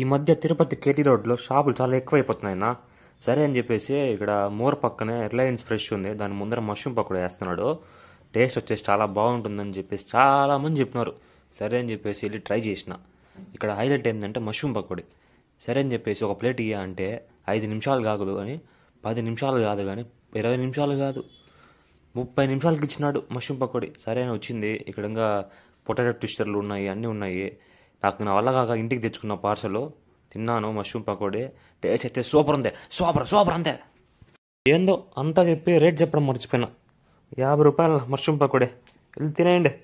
ఈ మధ్య తిరుపతి కేటీ రోడ్లో షాపులు చాలా ఎక్కువైపోతున్నాయినా సరే అని చెప్పేసి ఇక్కడ మోర్ పక్కనే రిలయన్స్ ఫ్రెష్ ఉంది దాని ముందర మష్రూమ్ పక్కడ వేస్తున్నాడు టేస్ట్ వచ్చేసి చాలా బాగుంటుందని చెప్పేసి చాలామంది చెప్పినారు సరే అని చెప్పేసి వెళ్ళి ట్రై చేసిన ఇక్కడ హైలైట్ ఏంటంటే మష్రూమ్ పకోడీ సరే అని చెప్పేసి ఒక ప్లేట్ ఇయ్య అంటే ఐదు నిమిషాలు కాకదు అని పది నిమిషాలు కాదు కానీ ఇరవై నిమిషాలు కాదు ముప్పై నిమిషాలకి ఇచ్చినాడు మష్రూమ్ పకోడీ సరే అని వచ్చింది ఇక్కడ ఇంకా పొటాటో ట్విస్టర్లు ఉన్నాయి అన్నీ ఉన్నాయి నాకు నా వల్ల కాక ఇంటికి తెచ్చుకున్న పార్సల్ తిన్నాను మష్రూమ్ పకోడే టేస్ట్ అయితే సూపర్ ఉంది సూపర్ సూపర్ అంతే ఏందో అంతా చెప్పి రేట్ చెప్పడం మర్చిపోయినా యాభై రూపాయల మష్రూమ్ పకోడే వెళ్ళి తినేయండి